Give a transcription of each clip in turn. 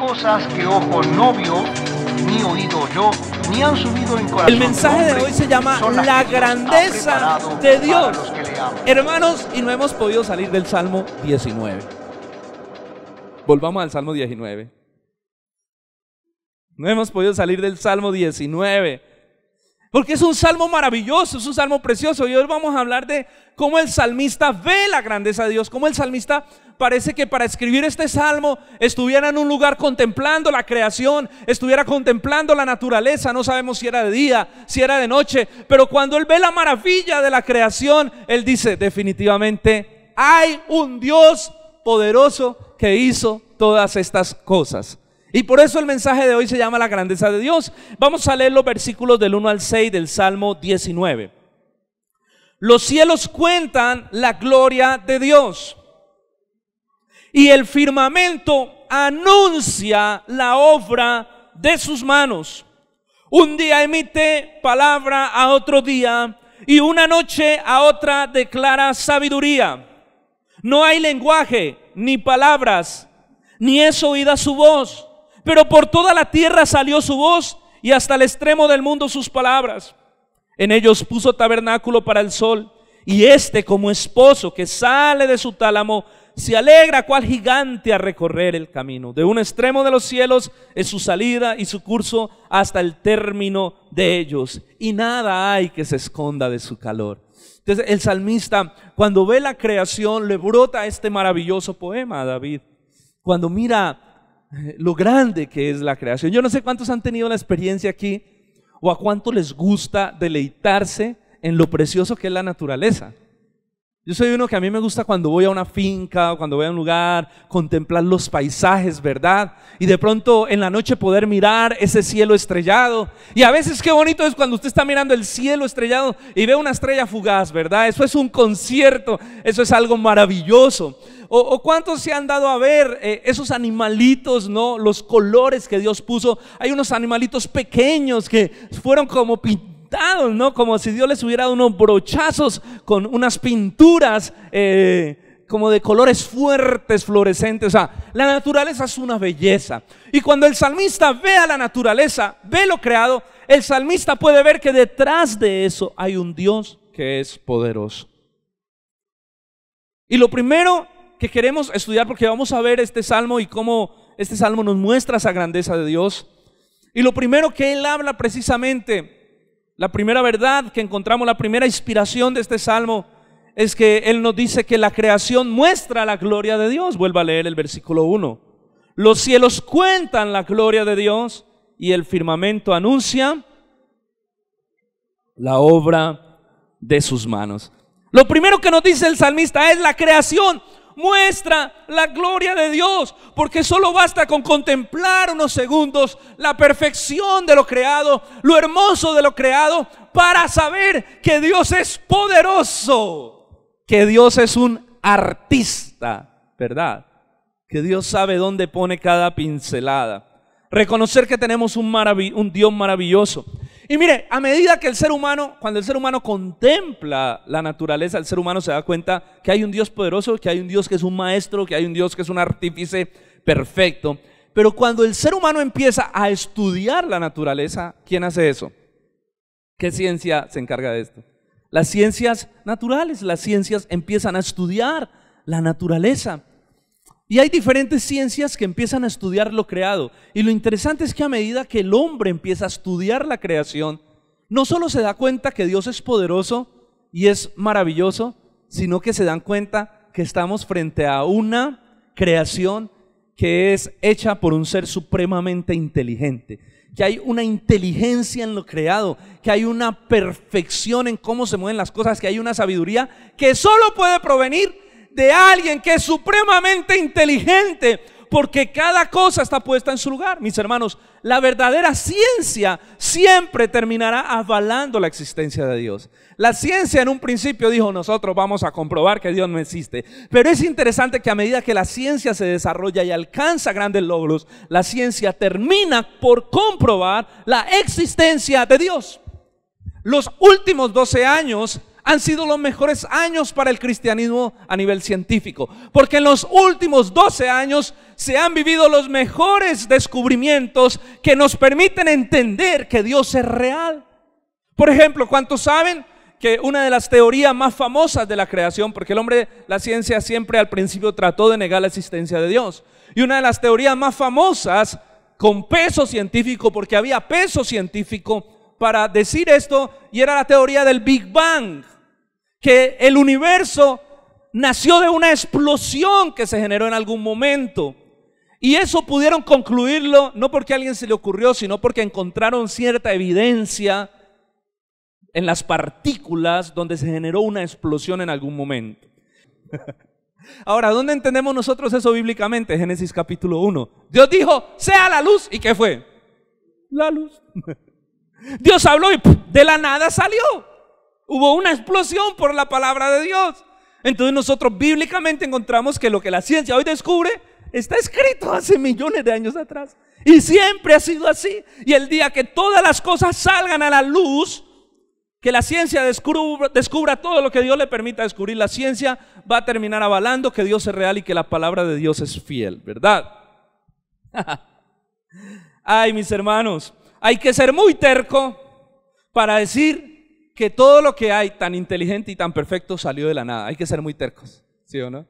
cosas que ojo no vio, ni oído yo, ni han subido en corazón. El mensaje de, hoy se llama La grandeza de Dios. Hermanos, y no hemos podido salir del Salmo 19. Volvamos al Salmo 19. No hemos podido salir del Salmo 19. Porque es un salmo maravilloso, es un salmo precioso. Y hoy vamos a hablar de cómo el salmista ve la grandeza de Dios, cómo el salmista parece que para escribir este salmo estuviera en un lugar contemplando la creación, estuviera contemplando la naturaleza, no sabemos si era de día, si era de noche, pero cuando él ve la maravilla de la creación, él dice definitivamente, hay un Dios poderoso que hizo todas estas cosas. Y por eso el mensaje de hoy se llama la grandeza de Dios. Vamos a leer los versículos del 1 al 6 del Salmo 19. Los cielos cuentan la gloria de Dios y el firmamento anuncia la obra de sus manos. Un día emite palabra a otro día y una noche a otra declara sabiduría. No hay lenguaje ni palabras, ni es oída su voz, pero por toda la tierra salió su voz y hasta el extremo del mundo sus palabras. En ellos puso tabernáculo para el sol y este como esposo que sale de su tálamo se alegra cual gigante a recorrer el camino. De un extremo de los cielos es su salida y su curso hasta el término de ellos. Y nada hay que se esconda de su calor. Entonces el salmista cuando ve la creación le brota este maravilloso poema a David. Cuando mira eh, lo grande que es la creación. Yo no sé cuántos han tenido la experiencia aquí o a cuánto les gusta deleitarse en lo precioso que es la naturaleza. Yo soy uno que a mí me gusta cuando voy a una finca o cuando voy a un lugar, contemplar los paisajes, ¿verdad? Y de pronto en la noche poder mirar ese cielo estrellado. Y a veces qué bonito es cuando usted está mirando el cielo estrellado y ve una estrella fugaz, ¿verdad? Eso es un concierto, eso es algo maravilloso. ¿O, cuántos se han dado a ver eh, esos animalitos, ¿no? Los colores que Dios puso. Hay unos animalitos pequeños que fueron como pintados como si Dios les hubiera dado unos brochazos con unas pinturas eh, como de colores fuertes, fluorescentes. O sea, la naturaleza es una belleza. Y cuando el salmista ve a la naturaleza, ve lo creado, el salmista puede ver que detrás de eso hay un Dios que es poderoso. Y lo primero que queremos estudiar, porque vamos a ver este salmo y cómo este salmo nos muestra esa grandeza de Dios. Y lo primero que él habla precisamente la primera verdad que encontramos, la primera inspiración de este salmo es que Él nos dice que la creación muestra la gloria de Dios. Vuelva a leer el versículo 1. Los cielos cuentan la gloria de Dios y el firmamento anuncia la obra de sus manos. Lo primero que nos dice el salmista es la creación muestra la gloria de Dios, porque solo basta con contemplar unos segundos la perfección de lo creado, lo hermoso de lo creado, para saber que Dios es poderoso, que Dios es un artista, ¿verdad? Que Dios sabe dónde pone cada pincelada. Reconocer que tenemos un, un Dios maravilloso y mire, a medida que el ser humano, cuando el ser humano contempla la naturaleza, el ser humano se da cuenta que hay un Dios poderoso, que hay un Dios que es un maestro, que hay un Dios que es un artífice perfecto. Pero cuando el ser humano empieza a estudiar la naturaleza, ¿quién hace eso? ¿Qué ciencia se encarga de esto? Las ciencias naturales, las ciencias empiezan a estudiar la naturaleza. Y hay diferentes ciencias que empiezan a estudiar lo creado. Y lo interesante es que a medida que el hombre empieza a estudiar la creación, no solo se da cuenta que Dios es poderoso y es maravilloso, sino que se dan cuenta que estamos frente a una creación que es hecha por un ser supremamente inteligente, que hay una inteligencia en lo creado, que hay una perfección en cómo se mueven las cosas, que hay una sabiduría que solo puede provenir de alguien que es supremamente inteligente, porque cada cosa está puesta en su lugar. Mis hermanos, la verdadera ciencia siempre terminará avalando la existencia de Dios. La ciencia en un principio dijo, nosotros vamos a comprobar que Dios no existe. Pero es interesante que a medida que la ciencia se desarrolla y alcanza grandes logros, la ciencia termina por comprobar la existencia de Dios. Los últimos 12 años han sido los mejores años para el cristianismo a nivel científico, porque en los últimos 12 años se han vivido los mejores descubrimientos que nos permiten entender que Dios es real. Por ejemplo, ¿cuántos saben que una de las teorías más famosas de la creación, porque el hombre, la ciencia siempre al principio trató de negar la existencia de Dios, y una de las teorías más famosas con peso científico, porque había peso científico para decir esto, y era la teoría del Big Bang que el universo nació de una explosión que se generó en algún momento. Y eso pudieron concluirlo no porque a alguien se le ocurrió, sino porque encontraron cierta evidencia en las partículas donde se generó una explosión en algún momento. Ahora, ¿dónde entendemos nosotros eso bíblicamente? Génesis capítulo 1. Dios dijo, sea la luz. ¿Y qué fue? La luz. Dios habló y de la nada salió. Hubo una explosión por la palabra de Dios. Entonces nosotros bíblicamente encontramos que lo que la ciencia hoy descubre está escrito hace millones de años atrás. Y siempre ha sido así. Y el día que todas las cosas salgan a la luz, que la ciencia descubra, todo lo que Dios le permita descubrir, la ciencia va a terminar avalando que Dios es real y que la palabra de Dios es fiel, ¿verdad? Ay, mis hermanos, hay que ser muy terco para decir que todo lo que hay tan inteligente y tan perfecto salió de la nada. Hay que ser muy tercos, ¿sí o no?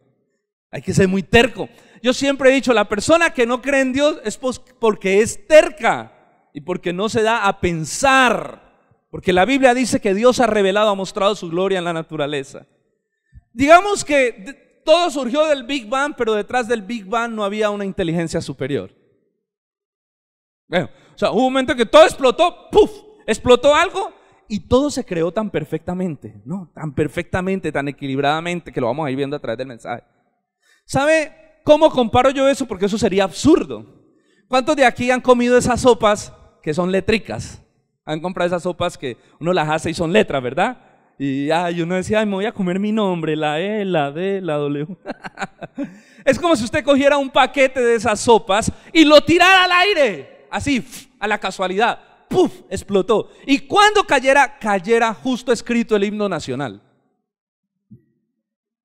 Hay que ser muy terco. Yo siempre he dicho, la persona que no cree en Dios es porque es terca y porque no se da a pensar. Porque la Biblia dice que Dios ha revelado, ha mostrado su gloria en la naturaleza. Digamos que todo surgió del Big Bang, pero detrás del Big Bang no había una inteligencia superior. Bueno, o sea, hubo un momento que todo explotó, puff, Explotó algo y todo se creó tan perfectamente, ¿no? Tan perfectamente, tan equilibradamente, que lo vamos a ir viendo a través del mensaje. ¿Sabe cómo comparo yo eso? Porque eso sería absurdo. ¿Cuántos de aquí han comido esas sopas que son letricas? Han comprado esas sopas que uno las hace y son letras, ¿verdad? Y uno decía, me voy a comer mi nombre, la E, la D, la W. es como si usted cogiera un paquete de esas sopas y lo tirara al aire, así, a la casualidad. ¡puf!, explotó. Y cuando cayera, cayera justo escrito el himno nacional.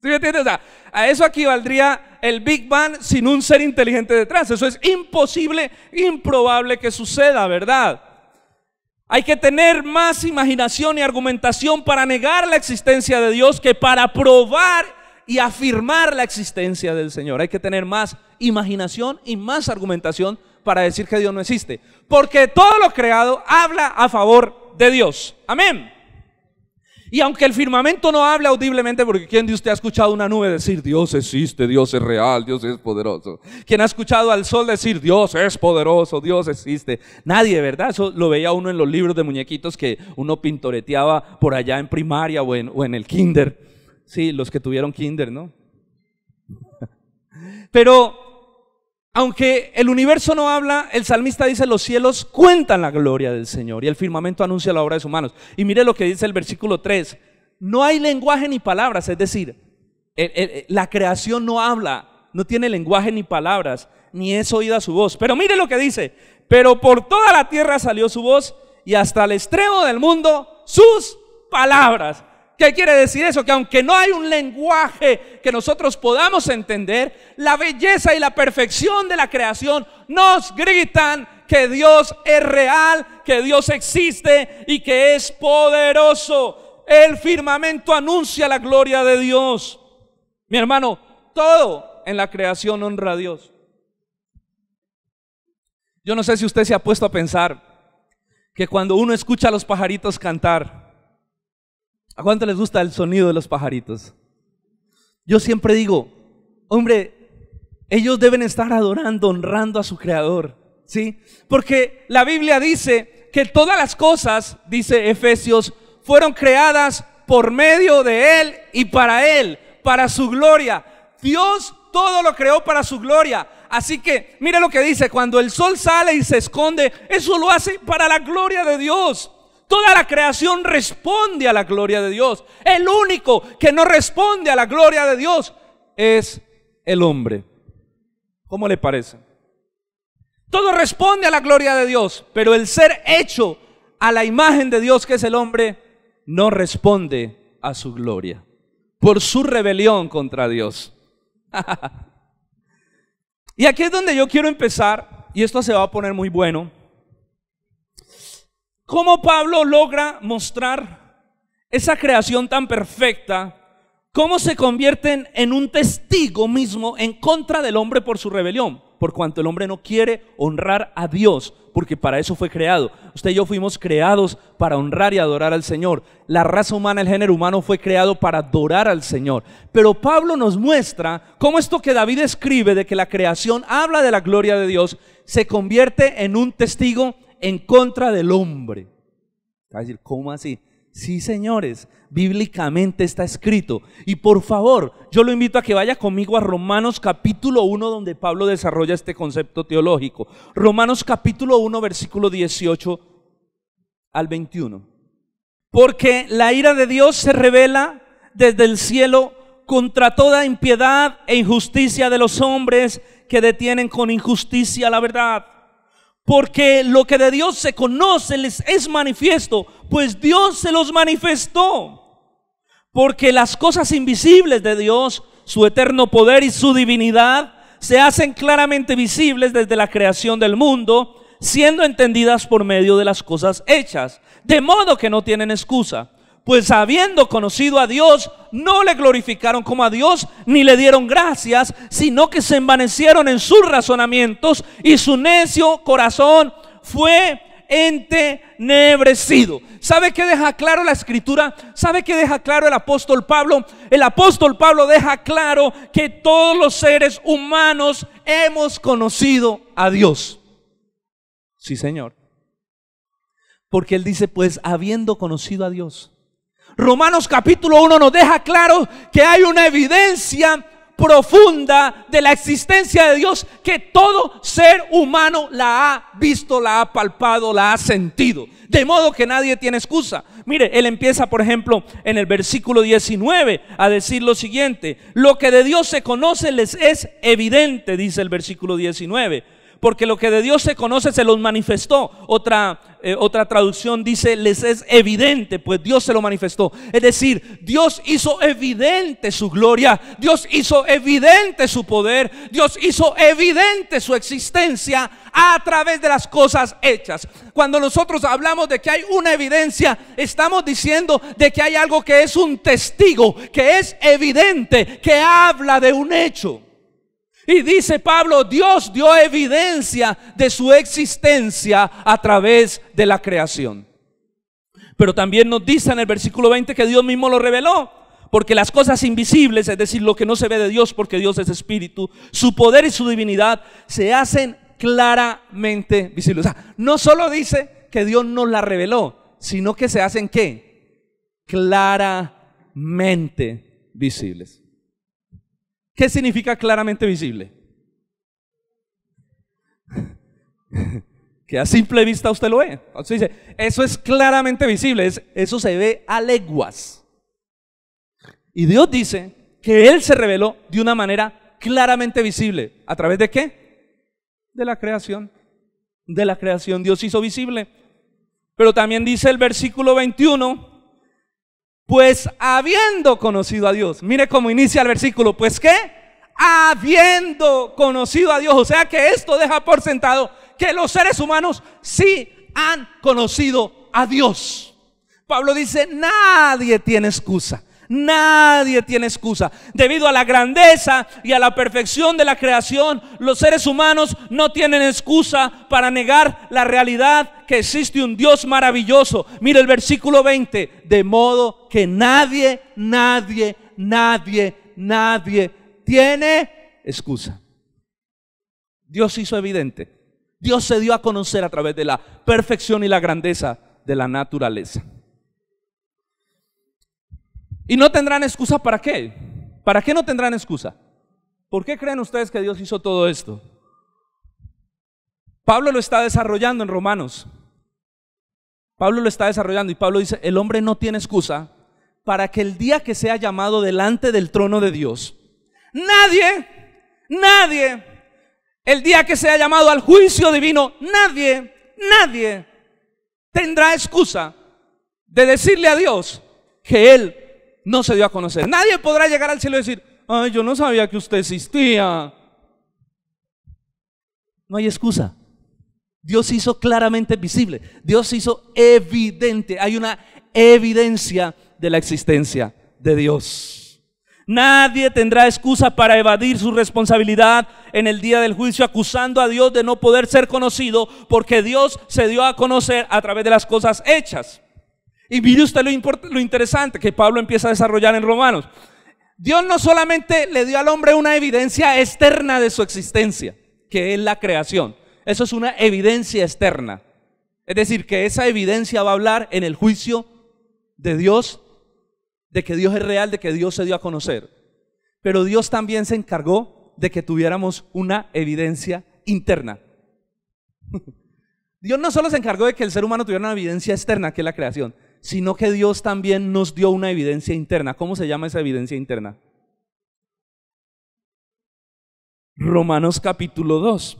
¿Sí me entiendes? a eso aquí valdría el Big Bang sin un ser inteligente detrás. Eso es imposible, improbable que suceda, ¿verdad? Hay que tener más imaginación y argumentación para negar la existencia de Dios que para probar y afirmar la existencia del Señor. Hay que tener más imaginación y más argumentación para decir que Dios no existe. Porque todo lo creado habla a favor de Dios. Amén. Y aunque el firmamento no habla audiblemente, porque ¿quién de usted ha escuchado una nube decir, Dios existe, Dios es real, Dios es poderoso? ¿Quién ha escuchado al sol decir, Dios es poderoso, Dios existe? Nadie, ¿verdad? Eso lo veía uno en los libros de muñequitos que uno pintoreteaba por allá en primaria o o en el kinder. Sí, los que tuvieron kinder, ¿no? Pero aunque el universo no habla, el salmista dice, los cielos cuentan la gloria del Señor y el firmamento anuncia la obra de sus manos. Y mire lo que dice el versículo 3, no hay lenguaje ni palabras, es decir, la creación no habla, no tiene lenguaje ni palabras, ni es oída su voz. Pero mire lo que dice, pero por toda la tierra salió su voz y hasta el extremo del mundo sus palabras. ¿Qué quiere decir eso? Que aunque no hay un lenguaje que nosotros podamos entender, la belleza y la perfección de la creación nos gritan que Dios es real, que Dios existe y que es poderoso. El firmamento anuncia la gloria de Dios. Mi hermano, todo en la creación honra a Dios. Yo no sé si usted se ha puesto a pensar que cuando uno escucha a los pajaritos cantar, ¿A cuánto les gusta el sonido de los pajaritos? Yo siempre digo, hombre, ellos deben estar adorando, honrando a su creador, ¿sí? Porque la Biblia dice que todas las cosas, dice Efesios, fueron creadas por medio de Él y para Él, para su gloria. Dios todo lo creó para su gloria. Así que mire lo que dice, cuando el sol sale y se esconde, eso lo hace para la gloria de Dios. Toda la creación responde a la gloria de Dios. El único que no responde a la gloria de Dios es el hombre. ¿Cómo le parece? Todo responde a la gloria de Dios, pero el ser hecho a la imagen de Dios que es el hombre no responde a su gloria por su rebelión contra Dios. y aquí es donde yo quiero empezar, y esto se va a poner muy bueno. ¿Cómo Pablo logra mostrar esa creación tan perfecta? ¿Cómo se convierten en un testigo mismo en contra del hombre por su rebelión? Por cuanto el hombre no quiere honrar a Dios, porque para eso fue creado. Usted y yo fuimos creados para honrar y adorar al Señor. La raza humana, el género humano fue creado para adorar al Señor. Pero Pablo nos muestra cómo esto que David escribe de que la creación habla de la gloria de Dios se convierte en un testigo en contra del hombre. ¿cómo así? Sí, señores, bíblicamente está escrito. Y por favor, yo lo invito a que vaya conmigo a Romanos capítulo 1, donde Pablo desarrolla este concepto teológico. Romanos capítulo 1, versículo 18 al 21. Porque la ira de Dios se revela desde el cielo contra toda impiedad e injusticia de los hombres que detienen con injusticia la verdad. Porque lo que de Dios se conoce les es manifiesto, pues Dios se los manifestó. Porque las cosas invisibles de Dios, su eterno poder y su divinidad, se hacen claramente visibles desde la creación del mundo, siendo entendidas por medio de las cosas hechas, de modo que no tienen excusa pues habiendo conocido a Dios, no le glorificaron como a Dios, ni le dieron gracias, sino que se envanecieron en sus razonamientos y su necio corazón fue entenebrecido. ¿Sabe qué deja claro la escritura? ¿Sabe qué deja claro el apóstol Pablo? El apóstol Pablo deja claro que todos los seres humanos hemos conocido a Dios. Sí, Señor. Porque él dice, pues habiendo conocido a Dios, Romanos capítulo 1 nos deja claro que hay una evidencia profunda de la existencia de Dios que todo ser humano la ha visto, la ha palpado, la ha sentido. De modo que nadie tiene excusa. Mire, él empieza, por ejemplo, en el versículo 19 a decir lo siguiente, lo que de Dios se conoce les es evidente, dice el versículo 19 porque lo que de Dios se conoce se los manifestó. Otra, eh, otra traducción dice, les es evidente, pues Dios se lo manifestó. Es decir, Dios hizo evidente su gloria, Dios hizo evidente su poder, Dios hizo evidente su existencia a través de las cosas hechas. Cuando nosotros hablamos de que hay una evidencia, estamos diciendo de que hay algo que es un testigo, que es evidente, que habla de un hecho. Y dice Pablo, Dios dio evidencia de su existencia a través de la creación. Pero también nos dice en el versículo 20 que Dios mismo lo reveló. Porque las cosas invisibles, es decir, lo que no se ve de Dios, porque Dios es espíritu, su poder y su divinidad se hacen claramente visibles. O sea, no solo dice que Dios nos la reveló, sino que se hacen qué? Claramente visibles. ¿Qué significa claramente visible? que a simple vista usted lo ve. Usted dice, eso es claramente visible, eso se ve a leguas. Y Dios dice que Él se reveló de una manera claramente visible. ¿A través de qué? De la creación. De la creación Dios hizo visible. Pero también dice el versículo 21, pues habiendo conocido a Dios, mire cómo inicia el versículo, pues qué? Habiendo conocido a Dios, o sea que esto deja por sentado que los seres humanos sí han conocido a Dios. Pablo dice, nadie tiene excusa. Nadie tiene excusa. Debido a la grandeza y a la perfección de la creación, los seres humanos no tienen excusa para negar la realidad que existe un Dios maravilloso. Mira el versículo 20. De modo que nadie, nadie, nadie, nadie tiene excusa. Dios hizo evidente. Dios se dio a conocer a través de la perfección y la grandeza de la naturaleza. Y no tendrán excusa para qué. ¿Para qué no tendrán excusa? ¿Por qué creen ustedes que Dios hizo todo esto? Pablo lo está desarrollando en Romanos. Pablo lo está desarrollando y Pablo dice, el hombre no tiene excusa para que el día que sea llamado delante del trono de Dios, nadie, nadie, el día que sea llamado al juicio divino, nadie, nadie tendrá excusa de decirle a Dios que Él no se dio a conocer. Nadie podrá llegar al cielo y decir, ay, yo no sabía que usted existía. No hay excusa. Dios hizo claramente visible, Dios hizo evidente, hay una evidencia de la existencia de Dios. Nadie tendrá excusa para evadir su responsabilidad en el día del juicio acusando a Dios de no poder ser conocido porque Dios se dio a conocer a través de las cosas hechas. Y mire usted lo, lo interesante que Pablo empieza a desarrollar en Romanos. Dios no solamente le dio al hombre una evidencia externa de su existencia, que es la creación. Eso es una evidencia externa. Es decir, que esa evidencia va a hablar en el juicio de Dios, de que Dios es real, de que Dios se dio a conocer. Pero Dios también se encargó de que tuviéramos una evidencia interna. Dios no solo se encargó de que el ser humano tuviera una evidencia externa, que es la creación, sino que Dios también nos dio una evidencia interna. ¿Cómo se llama esa evidencia interna? Romanos capítulo 2.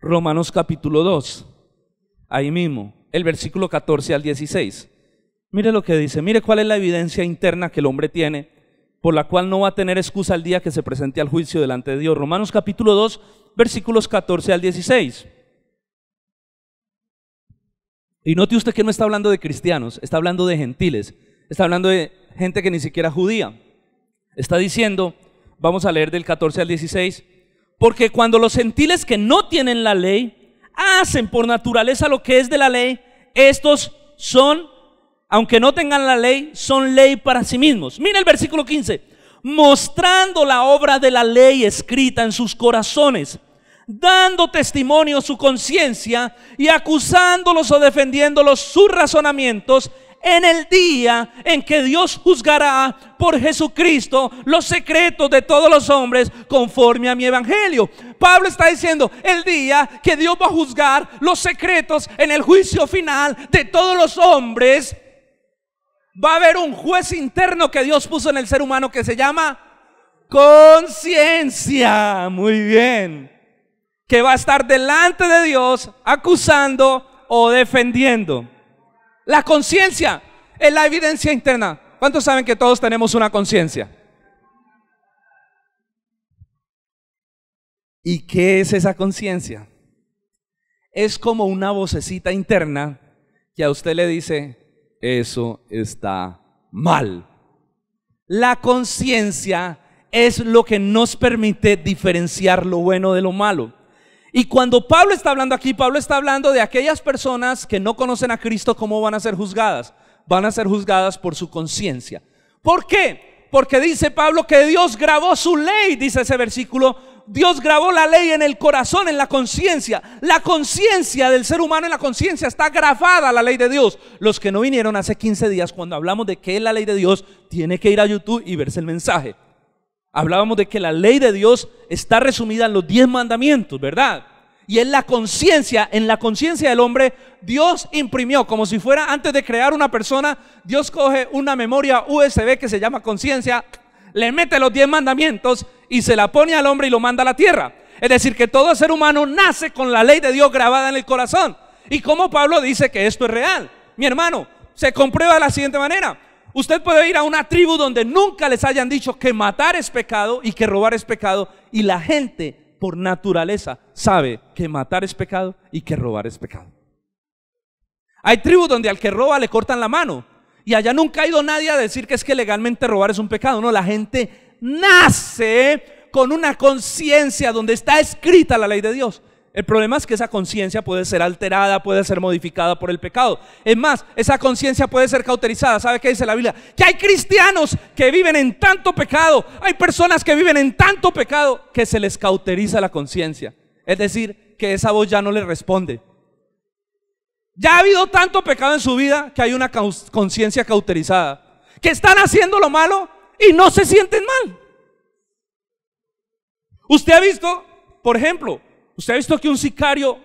Romanos capítulo 2. Ahí mismo, el versículo 14 al 16. Mire lo que dice, mire cuál es la evidencia interna que el hombre tiene, por la cual no va a tener excusa el día que se presente al juicio delante de Dios. Romanos capítulo 2, versículos 14 al 16. Y note usted que no está hablando de cristianos, está hablando de gentiles, está hablando de gente que ni siquiera judía. Está diciendo, vamos a leer del 14 al 16, porque cuando los gentiles que no tienen la ley hacen por naturaleza lo que es de la ley, estos son, aunque no tengan la ley, son ley para sí mismos. Mira el versículo 15, mostrando la obra de la ley escrita en sus corazones dando testimonio su conciencia y acusándolos o defendiéndolos sus razonamientos en el día en que Dios juzgará por Jesucristo los secretos de todos los hombres conforme a mi evangelio. Pablo está diciendo, el día que Dios va a juzgar los secretos en el juicio final de todos los hombres, va a haber un juez interno que Dios puso en el ser humano que se llama conciencia. Muy bien que va a estar delante de Dios acusando o defendiendo. La conciencia es la evidencia interna. ¿Cuántos saben que todos tenemos una conciencia? ¿Y qué es esa conciencia? Es como una vocecita interna que a usted le dice, eso está mal. La conciencia es lo que nos permite diferenciar lo bueno de lo malo. Y cuando Pablo está hablando aquí, Pablo está hablando de aquellas personas que no conocen a Cristo, ¿cómo van a ser juzgadas? Van a ser juzgadas por su conciencia. ¿Por qué? Porque dice Pablo que Dios grabó su ley, dice ese versículo. Dios grabó la ley en el corazón, en la conciencia. La conciencia del ser humano en la conciencia está grabada la ley de Dios. Los que no vinieron hace 15 días cuando hablamos de que la ley de Dios, tiene que ir a YouTube y verse el mensaje. Hablábamos de que la ley de Dios está resumida en los diez mandamientos, ¿verdad? Y en la conciencia, en la conciencia del hombre, Dios imprimió, como si fuera antes de crear una persona, Dios coge una memoria USB que se llama conciencia, le mete los diez mandamientos y se la pone al hombre y lo manda a la tierra. Es decir, que todo ser humano nace con la ley de Dios grabada en el corazón. Y como Pablo dice que esto es real, mi hermano, se comprueba de la siguiente manera. Usted puede ir a una tribu donde nunca les hayan dicho que matar es pecado y que robar es pecado y la gente por naturaleza sabe que matar es pecado y que robar es pecado. Hay tribus donde al que roba le cortan la mano y allá nunca ha ido nadie a decir que es que legalmente robar es un pecado. No, la gente nace con una conciencia donde está escrita la ley de Dios. El problema es que esa conciencia puede ser alterada, puede ser modificada por el pecado. Es más, esa conciencia puede ser cauterizada. ¿Sabe qué dice la Biblia? Que hay cristianos que viven en tanto pecado, hay personas que viven en tanto pecado que se les cauteriza la conciencia. Es decir, que esa voz ya no le responde. Ya ha habido tanto pecado en su vida que hay una conciencia cauterizada. Que están haciendo lo malo y no se sienten mal. Usted ha visto, por ejemplo, Usted ha visto que un sicario,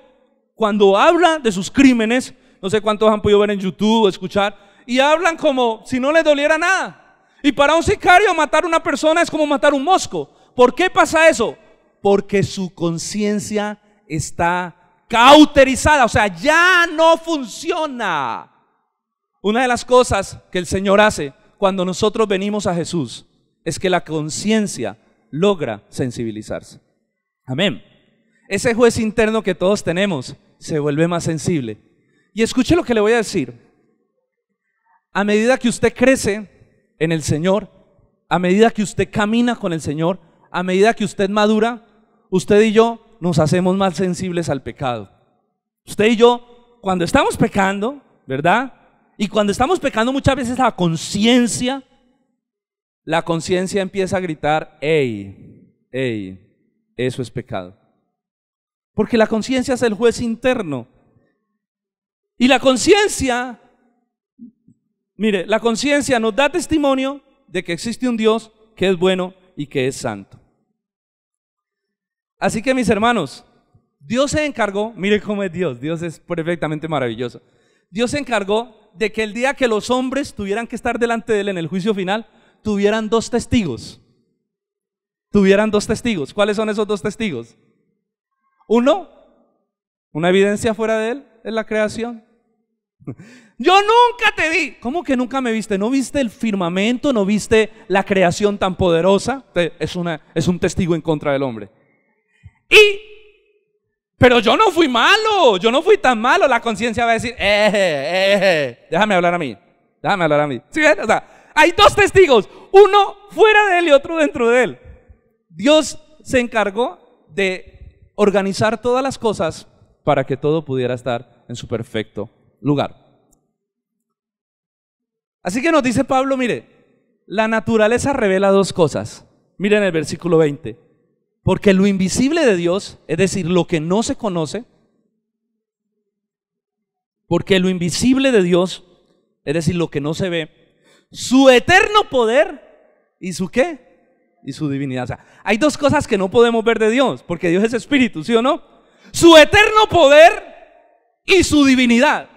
cuando habla de sus crímenes, no sé cuántos han podido ver en YouTube o escuchar, y hablan como si no les doliera nada. Y para un sicario matar a una persona es como matar un mosco. ¿Por qué pasa eso? Porque su conciencia está cauterizada, o sea, ya no funciona. Una de las cosas que el Señor hace cuando nosotros venimos a Jesús es que la conciencia logra sensibilizarse. Amén ese juez interno que todos tenemos se vuelve más sensible. Y escuche lo que le voy a decir. A medida que usted crece en el Señor, a medida que usted camina con el Señor, a medida que usted madura, usted y yo nos hacemos más sensibles al pecado. Usted y yo, cuando estamos pecando, ¿verdad? Y cuando estamos pecando muchas veces la conciencia, la conciencia empieza a gritar, ¡Ey! ¡Ey! eso es pecado. Porque la conciencia es el juez interno. Y la conciencia, mire, la conciencia nos da testimonio de que existe un Dios que es bueno y que es santo. Así que mis hermanos, Dios se encargó, mire cómo es Dios, Dios es perfectamente maravilloso. Dios se encargó de que el día que los hombres tuvieran que estar delante de él en el juicio final, tuvieran dos testigos. Tuvieran dos testigos. ¿Cuáles son esos dos testigos? Uno, una evidencia fuera de Él es la creación. Yo nunca te vi. ¿Cómo que nunca me viste? ¿No viste el firmamento? ¿No viste la creación tan poderosa? Es, una, es un testigo en contra del hombre. Y, pero yo no fui malo, yo no fui tan malo. La conciencia va a decir, eh, eh, eh, eh". déjame hablar a mí, déjame hablar a mí. hay dos testigos, uno fuera de él y otro dentro de él. Dios se encargó de organizar todas las cosas para que todo pudiera estar en su perfecto lugar. Así que nos dice Pablo, mire, la naturaleza revela dos cosas. Miren el versículo 20. Porque lo invisible de Dios, es decir, lo que no se conoce, porque lo invisible de Dios, es decir, lo que no se ve, su eterno poder y su qué? y su divinidad. O sea, hay dos cosas que no podemos ver de Dios, porque Dios es espíritu, ¿sí o no? Su eterno poder y su divinidad.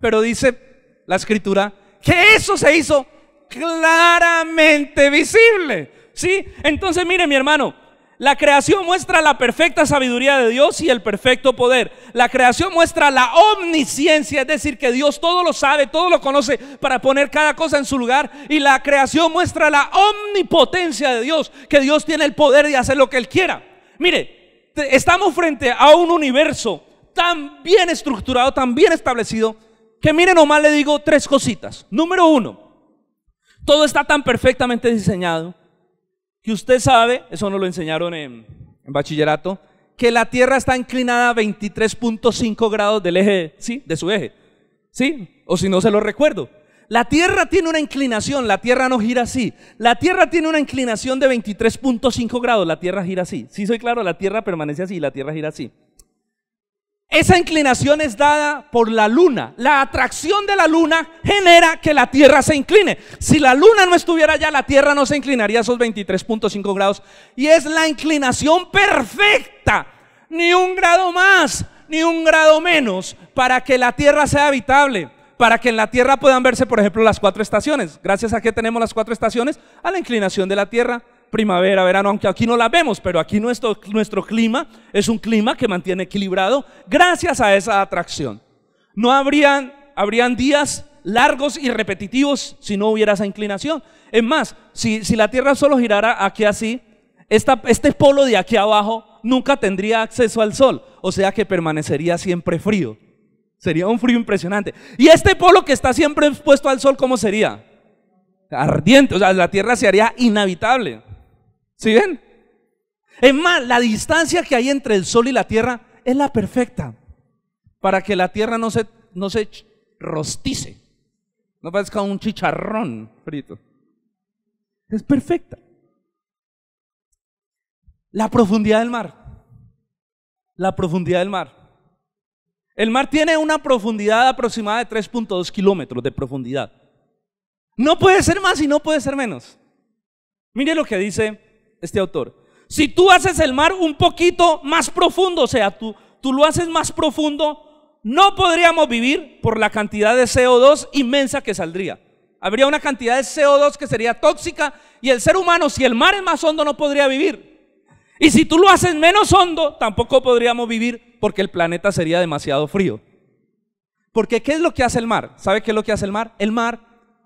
Pero dice la escritura que eso se hizo claramente visible. ¿Sí? Entonces, mire mi hermano, la creación muestra la perfecta sabiduría de Dios y el perfecto poder. La creación muestra la omnisciencia, es decir, que Dios todo lo sabe, todo lo conoce para poner cada cosa en su lugar. Y la creación muestra la omnipotencia de Dios, que Dios tiene el poder de hacer lo que Él quiera. Mire, estamos frente a un universo tan bien estructurado, tan bien establecido, que mire nomás le digo tres cositas. Número uno, todo está tan perfectamente diseñado y usted sabe, eso nos lo enseñaron en, en bachillerato, que la Tierra está inclinada a 23.5 grados del eje, sí, de su eje. ¿Sí? O si no se lo recuerdo. La Tierra tiene una inclinación, la Tierra no gira así. La Tierra tiene una inclinación de 23.5 grados, la Tierra gira así. Sí, soy claro, la Tierra permanece así, la Tierra gira así. Esa inclinación es dada por la luna. La atracción de la luna genera que la Tierra se incline. Si la luna no estuviera allá, la Tierra no se inclinaría a esos 23.5 grados. Y es la inclinación perfecta. Ni un grado más, ni un grado menos, para que la Tierra sea habitable. Para que en la Tierra puedan verse, por ejemplo, las cuatro estaciones. Gracias a que tenemos las cuatro estaciones, a la inclinación de la Tierra primavera, verano, aunque aquí no la vemos, pero aquí nuestro, clima es un clima que mantiene equilibrado gracias a esa atracción. No habrían, habrían días largos y repetitivos si no hubiera esa inclinación. Es más, si, la Tierra solo girara aquí así, este polo de aquí abajo nunca tendría acceso al sol, o sea que permanecería siempre frío. Sería un frío impresionante. ¿Y este polo que está siempre expuesto al sol, cómo sería? Ardiente, o sea, la Tierra se haría inhabitable. ¿Sí ven? Es más, la distancia que hay entre el sol y la tierra es la perfecta para que la tierra no se, no se rostice, no parezca un chicharrón frito. Es perfecta. La profundidad del mar. La profundidad del mar. El mar tiene una profundidad aproximada de 3.2 kilómetros de profundidad. No puede ser más y no puede ser menos. Mire lo que dice este autor. Si tú haces el mar un poquito más profundo, o sea, tú, tú lo haces más profundo, no podríamos vivir por la cantidad de CO2 inmensa que saldría. Habría una cantidad de CO2 que sería tóxica y el ser humano, si el mar es más hondo, no podría vivir. Y si tú lo haces menos hondo, tampoco podríamos vivir porque el planeta sería demasiado frío. Porque ¿qué es lo que hace el mar? ¿Sabe qué es lo que hace el mar? El mar,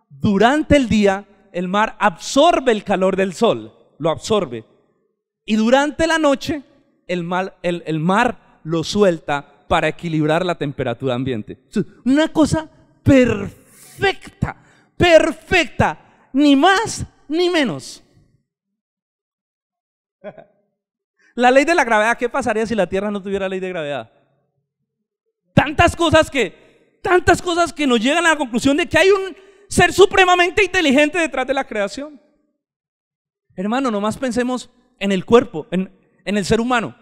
durante el día, el mar absorbe el calor del sol lo absorbe. Y durante la noche el mar, lo suelta para equilibrar la temperatura ambiente. Una cosa perfecta, perfecta, ni más ni menos. La ley de la gravedad, ¿qué pasaría si la Tierra no tuviera ley de gravedad? Tantas cosas que, tantas cosas que nos llegan a la conclusión de que hay un ser supremamente inteligente detrás de la creación. Hermano, nomás pensemos en el cuerpo, en, el ser humano.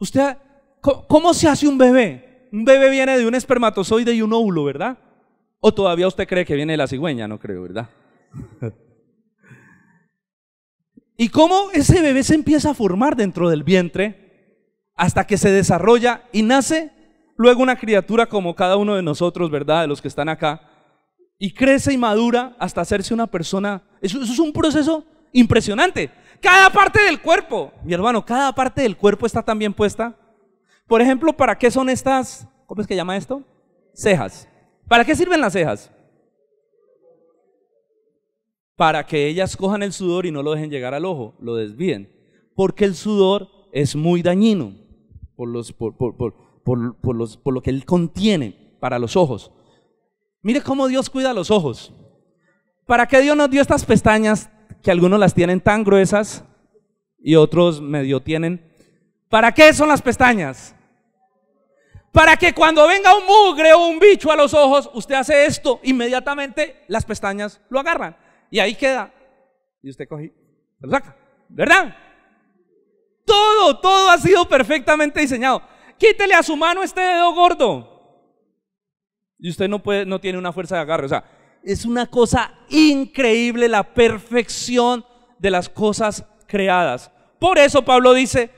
Usted, ¿cómo, se hace un bebé? Un bebé viene de un espermatozoide y un óvulo, ¿verdad? ¿O todavía usted cree que viene de la cigüeña? No creo, ¿verdad? ¿Y cómo ese bebé se empieza a formar dentro del vientre hasta que se desarrolla y nace luego una criatura como cada uno de nosotros, ¿verdad? De los que están acá. Y crece y madura hasta hacerse una persona. eso es un proceso Impresionante. Cada parte del cuerpo, mi hermano, cada parte del cuerpo está tan bien puesta. Por ejemplo, ¿para qué son estas? ¿Cómo es que llama esto? Cejas. ¿Para qué sirven las cejas? Para que ellas cojan el sudor y no lo dejen llegar al ojo, lo desvíen. Porque el sudor es muy dañino por, los, los, por lo que él contiene para los ojos. Mire cómo Dios cuida los ojos. ¿Para qué Dios nos dio estas pestañas que algunos las tienen tan gruesas y otros medio tienen. ¿Para qué son las pestañas? Para que cuando venga un mugre o un bicho a los ojos, usted hace esto, inmediatamente las pestañas lo agarran. Y ahí queda. Y usted coge, ¿Verdad? Todo, todo ha sido perfectamente diseñado. Quítele a su mano este dedo gordo. Y usted no, puede, no tiene una fuerza de agarre. O sea, es una cosa increíble la perfección de las cosas creadas. Por eso Pablo dice,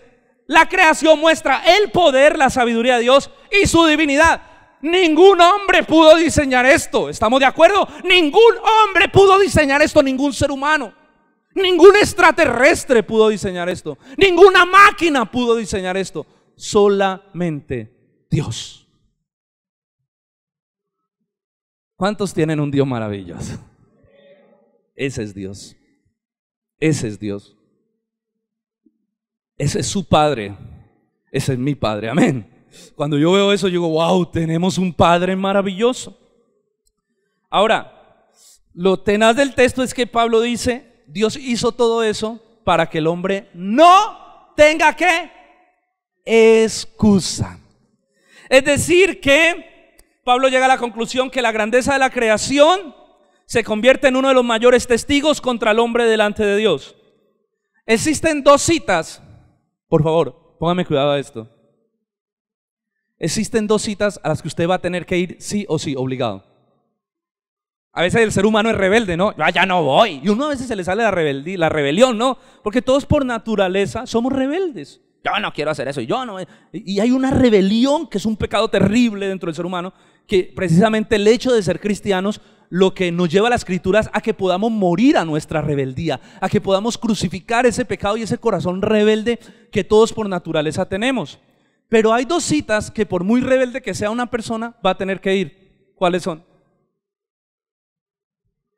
la creación muestra el poder, la sabiduría de Dios y su divinidad. Ningún hombre pudo diseñar esto, ¿estamos de acuerdo? Ningún hombre pudo diseñar esto, ningún ser humano. Ningún extraterrestre pudo diseñar esto. Ninguna máquina pudo diseñar esto. Solamente Dios. ¿Cuántos tienen un Dios maravilloso? Ese es Dios. Ese es Dios. Ese es su Padre. Ese es mi Padre. Amén. Cuando yo veo eso, yo digo, wow, tenemos un Padre maravilloso. Ahora, lo tenaz del texto es que Pablo dice, Dios hizo todo eso para que el hombre no tenga que excusa. Es decir, que Pablo llega a la conclusión que la grandeza de la creación se convierte en uno de los mayores testigos contra el hombre delante de Dios. Existen dos citas, por favor, póngame cuidado a esto. Existen dos citas a las que usted va a tener que ir sí o sí, obligado. A veces el ser humano es rebelde, ¿no? Ah, ya no voy. Y uno a veces se le sale la, la rebelión, ¿no? Porque todos por naturaleza somos rebeldes yo no quiero hacer eso, yo no. Eh". Y hay una rebelión que es un pecado terrible dentro del ser humano, que precisamente el hecho de ser cristianos lo que nos lleva a las escrituras a que podamos morir a nuestra rebeldía, a que podamos crucificar ese pecado y ese corazón rebelde que todos por naturaleza tenemos. Pero hay dos citas que por muy rebelde que sea una persona va a tener que ir. ¿Cuáles son?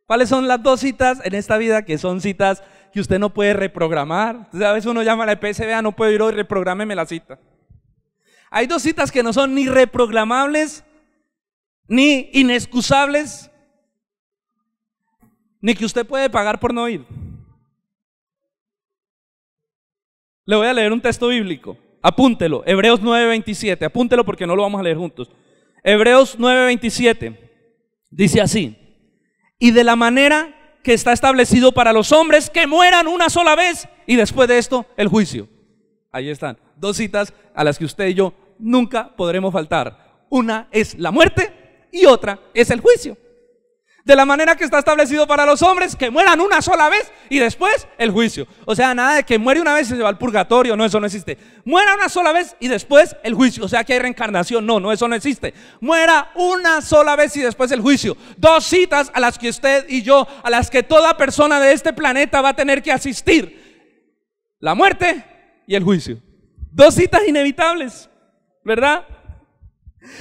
¿Cuáles son las dos citas en esta vida que son citas que usted no puede reprogramar. Entonces, a veces uno llama a la vea, ah, no puedo ir hoy, reprográmeme la cita. Hay dos citas que no son ni reprogramables, ni inexcusables, ni que usted puede pagar por no ir. Le voy a leer un texto bíblico. Apúntelo, Hebreos 9:27. Apúntelo porque no lo vamos a leer juntos. Hebreos 9:27 dice así: Y de la manera que está establecido para los hombres que mueran una sola vez y después de esto el juicio. Ahí están, dos citas a las que usted y yo nunca podremos faltar. Una es la muerte y otra es el juicio de la manera que está establecido para los hombres, que mueran una sola vez y después el juicio. O sea, nada de que muere una vez y se va al purgatorio, no, eso no existe. Muera una sola vez y después el juicio. O sea, que hay reencarnación, no, no, eso no existe. Muera una sola vez y después el juicio. Dos citas a las que usted y yo, a las que toda persona de este planeta va a tener que asistir. La muerte y el juicio. Dos citas inevitables, ¿verdad?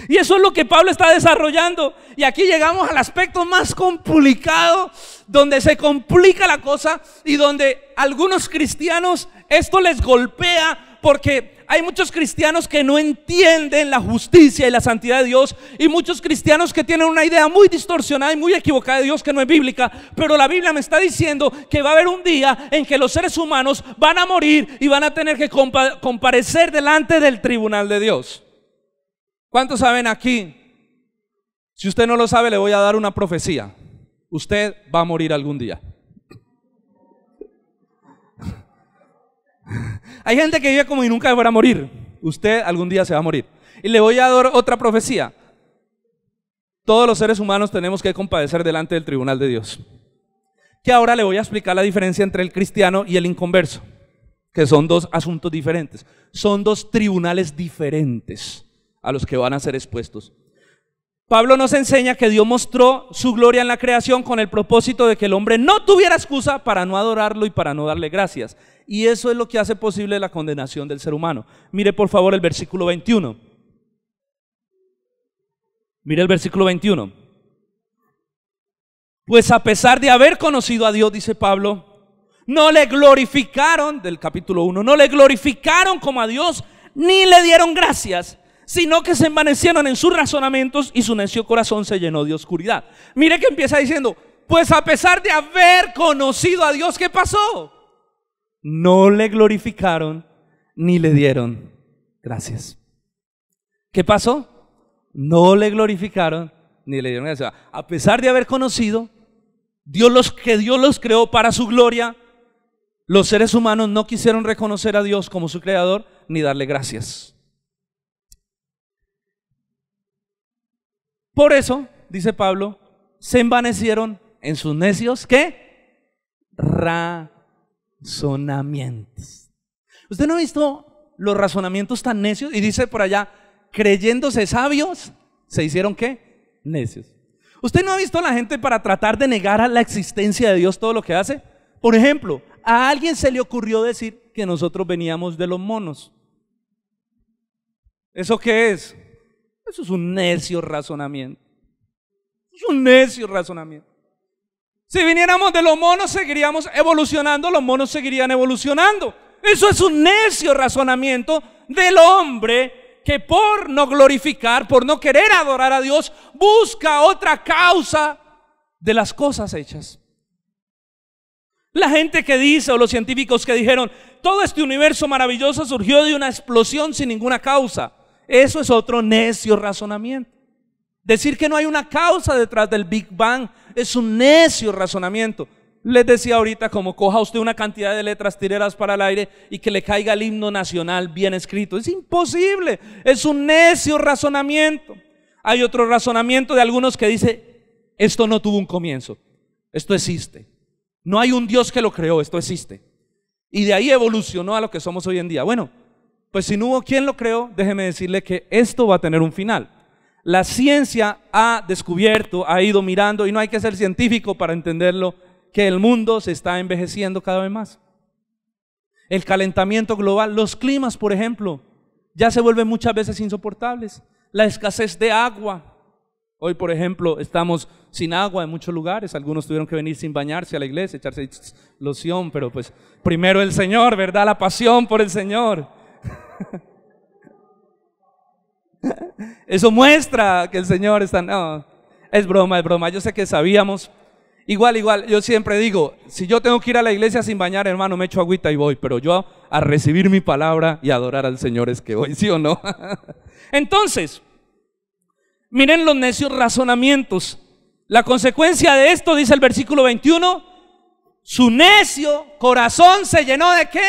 Y eso es lo que Pablo está desarrollando. Y aquí llegamos al aspecto más complicado, donde se complica la cosa y donde algunos cristianos esto les golpea porque hay muchos cristianos que no entienden la justicia y la santidad de Dios y muchos cristianos que tienen una idea muy distorsionada y muy equivocada de Dios que no es bíblica, pero la Biblia me está diciendo que va a haber un día en que los seres humanos van a morir y van a tener que comparecer delante del tribunal de Dios. ¿Cuántos saben aquí? Si usted no lo sabe, le voy a dar una profecía. Usted va a morir algún día. Hay gente que vive como si nunca fuera a morir. Usted algún día se va a morir. Y le voy a dar otra profecía. Todos los seres humanos tenemos que compadecer delante del tribunal de Dios. Que ahora le voy a explicar la diferencia entre el cristiano y el inconverso, que son dos asuntos diferentes. Son dos tribunales diferentes a los que van a ser expuestos. Pablo nos enseña que Dios mostró su gloria en la creación con el propósito de que el hombre no tuviera excusa para no adorarlo y para no darle gracias. Y eso es lo que hace posible la condenación del ser humano. Mire por favor el versículo 21. Mire el versículo 21. Pues a pesar de haber conocido a Dios, dice Pablo, no le glorificaron, del capítulo 1, no le glorificaron como a Dios, ni le dieron gracias, sino que se envanecieron en sus razonamientos y su necio corazón se llenó de oscuridad. Mire que empieza diciendo, pues a pesar de haber conocido a Dios, ¿qué pasó? No le glorificaron ni le dieron gracias. ¿Qué pasó? No le glorificaron ni le dieron gracias. A pesar de haber conocido, Dios los que Dios los creó para su gloria, los seres humanos no quisieron reconocer a Dios como su creador ni darle gracias. Por eso, dice Pablo, se envanecieron en sus necios, ¿qué? Razonamientos. ¿Usted no ha visto los razonamientos tan necios? Y dice por allá, creyéndose sabios, se hicieron qué? Necios. ¿Usted no ha visto a la gente para tratar de negar a la existencia de Dios todo lo que hace? Por ejemplo, a alguien se le ocurrió decir que nosotros veníamos de los monos. ¿Eso qué es? Eso es un necio razonamiento. Es un necio razonamiento. Si viniéramos de los monos, seguiríamos evolucionando, los monos seguirían evolucionando. Eso es un necio razonamiento del hombre que por no glorificar, por no querer adorar a Dios, busca otra causa de las cosas hechas. La gente que dice, o los científicos que dijeron, todo este universo maravilloso surgió de una explosión sin ninguna causa. Eso es otro necio razonamiento. Decir que no hay una causa detrás del Big Bang es un necio razonamiento. Les decía ahorita, como coja usted una cantidad de letras tireras para el aire y que le caiga el himno nacional bien escrito. Es imposible. Es un necio razonamiento. Hay otro razonamiento de algunos que dice, esto no tuvo un comienzo. Esto existe. No hay un Dios que lo creó. Esto existe. Y de ahí evolucionó a lo que somos hoy en día. Bueno, pues si no hubo quien lo creó, déjeme decirle que esto va a tener un final. La ciencia ha descubierto, ha ido mirando, y no hay que ser científico para entenderlo, que el mundo se está envejeciendo cada vez más. El calentamiento global, los climas, por ejemplo, ya se vuelven muchas veces insoportables. La escasez de agua. Hoy, por ejemplo, estamos sin agua en muchos lugares. Algunos tuvieron que venir sin bañarse a la iglesia, echarse loción, pero pues primero el Señor, ¿verdad? La pasión por el Señor. Eso muestra que el Señor está... No, es broma, es broma. Yo sé que sabíamos. Igual, igual, yo siempre digo, si yo tengo que ir a la iglesia sin bañar, hermano, me echo agüita y voy, pero yo a recibir mi palabra y adorar al Señor es que voy, ¿sí o no? Entonces, miren los necios razonamientos. La consecuencia de esto, dice el versículo 21, su necio corazón se llenó de qué?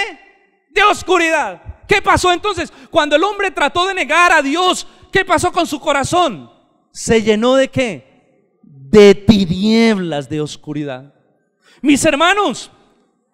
De oscuridad. ¿Qué pasó entonces? Cuando el hombre trató de negar a Dios, ¿qué pasó con su corazón? Se llenó de qué? De tinieblas, de oscuridad. Mis hermanos,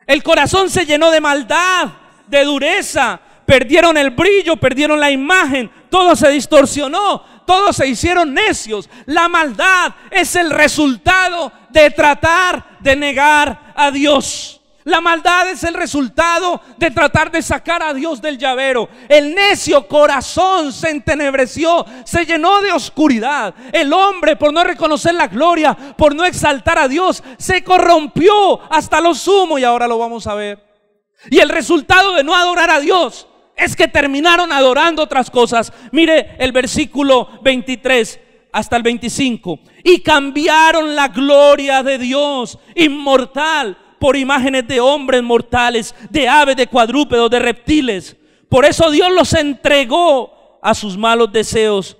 el corazón se llenó de maldad, de dureza, perdieron el brillo, perdieron la imagen, todo se distorsionó, todos se hicieron necios. La maldad es el resultado de tratar de negar a Dios. La maldad es el resultado de tratar de sacar a Dios del llavero. El necio corazón se entenebreció, se llenó de oscuridad. El hombre, por no reconocer la gloria, por no exaltar a Dios, se corrompió hasta lo sumo y ahora lo vamos a ver. Y el resultado de no adorar a Dios es que terminaron adorando otras cosas. Mire el versículo 23 hasta el 25. Y cambiaron la gloria de Dios inmortal por imágenes de hombres mortales, de aves, de cuadrúpedos, de reptiles. Por eso Dios los entregó a sus malos deseos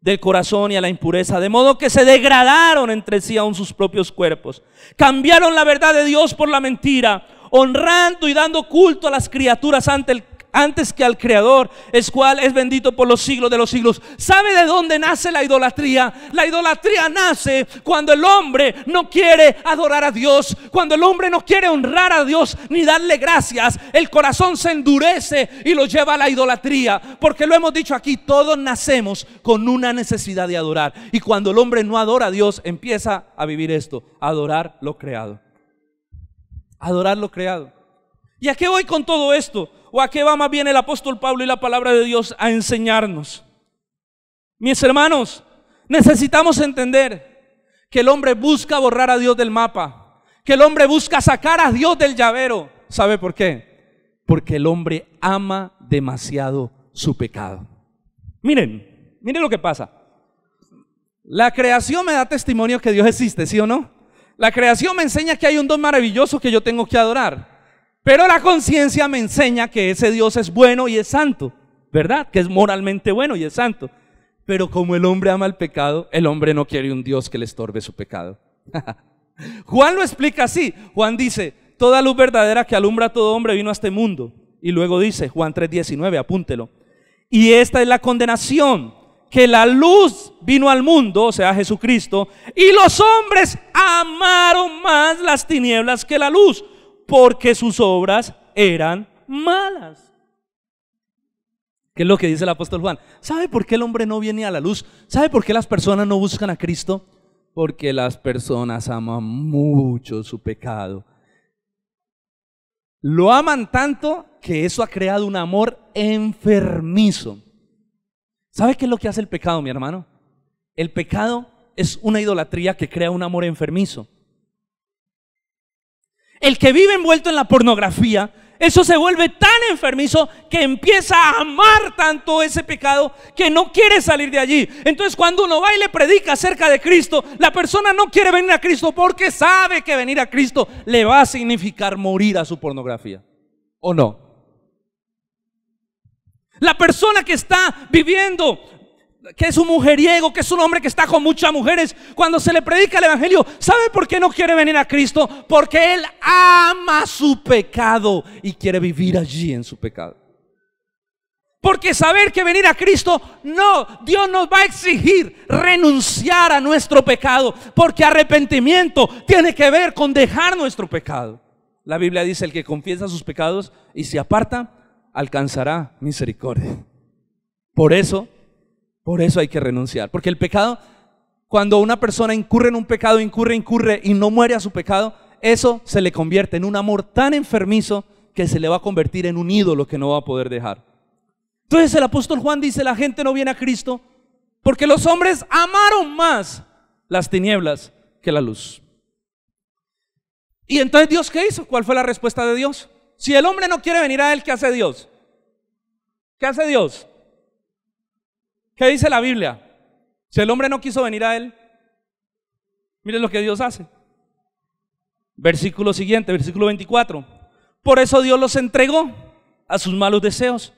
del corazón y a la impureza, de modo que se degradaron entre sí aún sus propios cuerpos. Cambiaron la verdad de Dios por la mentira, honrando y dando culto a las criaturas ante el antes que al Creador, el cual es bendito por los siglos de los siglos. ¿Sabe de dónde nace la idolatría? La idolatría nace cuando el hombre no quiere adorar a Dios, cuando el hombre no quiere honrar a Dios ni darle gracias, el corazón se endurece y lo lleva a la idolatría, porque lo hemos dicho aquí, todos nacemos con una necesidad de adorar. Y cuando el hombre no adora a Dios, empieza a vivir esto, adorar lo creado. Adorar lo creado. ¿Y a qué voy con todo esto? a qué va más bien el apóstol Pablo y la palabra de Dios a enseñarnos? Mis hermanos, necesitamos entender que el hombre busca borrar a Dios del mapa, que el hombre busca sacar a Dios del llavero. ¿Sabe por qué? Porque el hombre ama demasiado su pecado. Miren, miren lo que pasa. La creación me da testimonio que Dios existe, ¿sí o no? La creación me enseña que hay un don maravilloso que yo tengo que adorar. Pero la conciencia me enseña que ese Dios es bueno y es santo, ¿verdad? Que es moralmente bueno y es santo. Pero como el hombre ama el pecado, el hombre no quiere un Dios que le estorbe su pecado. Juan lo explica así. Juan dice, toda luz verdadera que alumbra a todo hombre vino a este mundo. Y luego dice, Juan 3:19, apúntelo. Y esta es la condenación, que la luz vino al mundo, o sea, Jesucristo, y los hombres amaron más las tinieblas que la luz porque sus obras eran malas. ¿Qué es lo que dice el apóstol Juan? ¿Sabe por qué el hombre no viene a la luz? ¿Sabe por qué las personas no buscan a Cristo? Porque las personas aman mucho su pecado. Lo aman tanto que eso ha creado un amor enfermizo. ¿Sabe qué es lo que hace el pecado, mi hermano? El pecado es una idolatría que crea un amor enfermizo. El que vive envuelto en la pornografía, eso se vuelve tan enfermizo que empieza a amar tanto ese pecado que no quiere salir de allí. Entonces cuando uno va y le predica acerca de Cristo, la persona no quiere venir a Cristo porque sabe que venir a Cristo le va a significar morir a su pornografía. ¿O no? La persona que está viviendo que es un mujeriego, que es un hombre que está con muchas mujeres, cuando se le predica el Evangelio, ¿sabe por qué no quiere venir a Cristo? Porque él ama su pecado y quiere vivir allí en su pecado. Porque saber que venir a Cristo, no, Dios nos va a exigir renunciar a nuestro pecado, porque arrepentimiento tiene que ver con dejar nuestro pecado. La Biblia dice, el que confiesa sus pecados y se aparta, alcanzará misericordia. Por eso por eso hay que renunciar. Porque el pecado, cuando una persona incurre en un pecado, incurre, incurre y no muere a su pecado, eso se le convierte en un amor tan enfermizo que se le va a convertir en un ídolo que no va a poder dejar. Entonces el apóstol Juan dice, la gente no viene a Cristo porque los hombres amaron más las tinieblas que la luz. Y entonces Dios qué hizo? ¿Cuál fue la respuesta de Dios? Si el hombre no quiere venir a él, ¿qué hace Dios? ¿Qué hace Dios? ¿Qué dice la Biblia? Si el hombre no quiso venir a él, mire lo que Dios hace. Versículo siguiente, versículo 24. Por eso Dios los entregó a sus malos deseos,